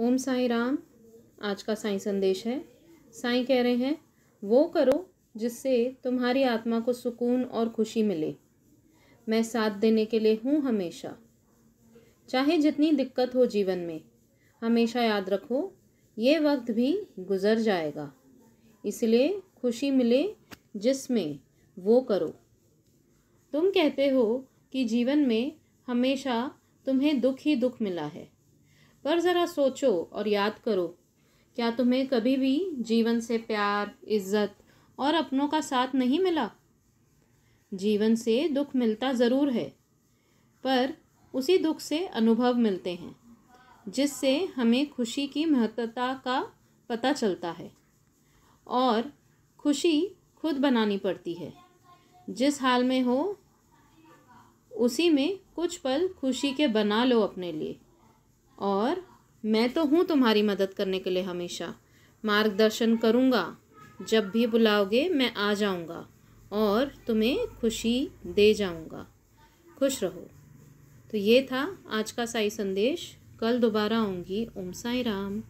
ओम साई राम आज का साई संदेश है साई कह रहे हैं वो करो जिससे तुम्हारी आत्मा को सुकून और खुशी मिले मैं साथ देने के लिए हूँ हमेशा चाहे जितनी दिक्कत हो जीवन में हमेशा याद रखो ये वक्त भी गुजर जाएगा इसलिए खुशी मिले जिसमें वो करो तुम कहते हो कि जीवन में हमेशा तुम्हें दुख ही दुख मिला है पर ज़रा सोचो और याद करो क्या तुम्हें कभी भी जीवन से प्यार इज्जत और अपनों का साथ नहीं मिला जीवन से दुख मिलता ज़रूर है पर उसी दुख से अनुभव मिलते हैं जिससे हमें खुशी की महत्ता का पता चलता है और खुशी खुद बनानी पड़ती है जिस हाल में हो उसी में कुछ पल खुशी के बना लो अपने लिए और मैं तो हूँ तुम्हारी मदद करने के लिए हमेशा मार्गदर्शन करूँगा जब भी बुलाओगे मैं आ जाऊँगा और तुम्हें खुशी दे जाऊँगा खुश रहो तो ये था आज का साई संदेश कल दोबारा आऊँगी ओम साई राम